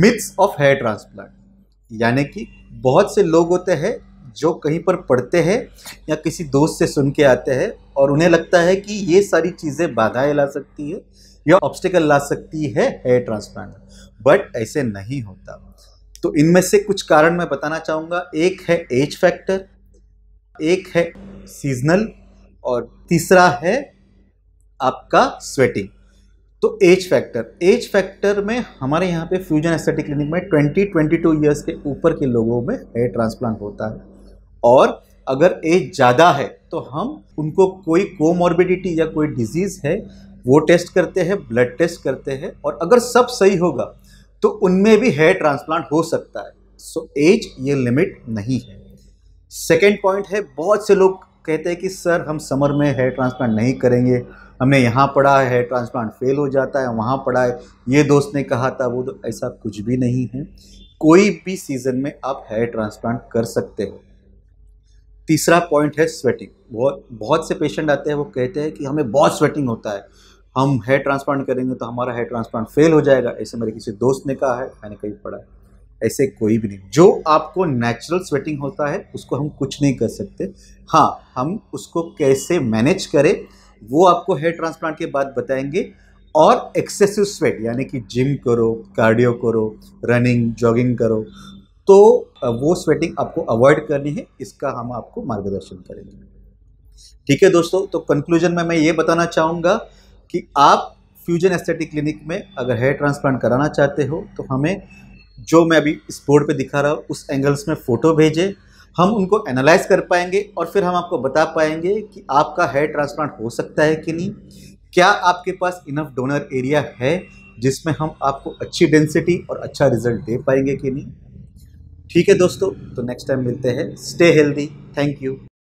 myths of hair transplant यानी कि बहुत से लोग होते हैं जो कहीं पर पढ़ते हैं या किसी दोस्त से सुन के आते हैं और उन्हें लगता है कि ये सारी चीज़ें बाधाएं ला सकती है या ऑब्स्टिकल ला सकती है हेयर ट्रांसप्लांट बट ऐसे नहीं होता तो इनमें से कुछ कारण मैं बताना चाहूँगा एक है एज फैक्टर एक है सीजनल और तीसरा है आपका स्वेटिंग तो एज फैक्टर एज फैक्टर में हमारे यहाँ पे फ्यूजन एस्थेटिक क्लिनिक में 20 22 इयर्स के ऊपर के लोगों में हेयर ट्रांसप्लांट होता है और अगर एज ज़्यादा है तो हम उनको कोई कोमॉर्बिडिटी या कोई डिजीज़ है वो टेस्ट करते हैं ब्लड टेस्ट करते हैं और अगर सब सही होगा तो उनमें भी हेयर ट्रांसप्लांट हो सकता है सो so, एज ये लिमिट नहीं है सेकेंड पॉइंट है बहुत से लोग कहते हैं कि सर हम समर में हेयर ट्रांसप्लांट नहीं करेंगे हमने यहाँ पढ़ा है ट्रांसप्लांट फेल हो जाता है वहाँ पढ़ा है ये दोस्त ने कहा था वो तो ऐसा कुछ भी नहीं है कोई भी सीज़न में आप हेयर ट्रांसप्लांट कर सकते हो तीसरा पॉइंट है स्वेटिंग बहुत बहुत से पेशेंट आते हैं वो कहते हैं कि हमें बहुत स्वेटिंग होता है हम हेयर ट्रांसप्लांट करेंगे तो हमारा हेयर ट्रांसप्लांट फेल हो जाएगा ऐसे मेरे किसी दोस्त ने कहा है मैंने कहीं पढ़ा है ऐसे कोई भी नहीं जो आपको नेचुरल स्वेटिंग होता है उसको हम कुछ नहीं कर सकते हाँ हम उसको कैसे मैनेज करें वो आपको हेयर ट्रांसप्लांट के बाद बताएंगे और एक्सेसिव स्वेट यानी कि जिम करो कार्डियो करो रनिंग जॉगिंग करो तो वो स्वेटिंग आपको अवॉइड करनी है इसका हम आपको मार्गदर्शन करेंगे ठीक है दोस्तों तो कंक्लूजन में मैं ये बताना चाहूँगा कि आप फ्यूजन एस्थेटिक क्लिनिक में अगर हेयर ट्रांसप्लांट कराना चाहते हो तो हमें जो मैं अभी इस बोर्ड पे दिखा रहा हूँ उस एंगल्स में फ़ोटो भेजें हम उनको एनालाइज कर पाएंगे और फिर हम आपको बता पाएंगे कि आपका हेयर ट्रांसप्लांट हो सकता है कि नहीं क्या आपके पास इनफ डोनर एरिया है जिसमें हम आपको अच्छी डेंसिटी और अच्छा रिजल्ट दे पाएंगे कि नहीं ठीक है दोस्तों तो नेक्स्ट टाइम मिलते हैं स्टे हेल्दी थैंक यू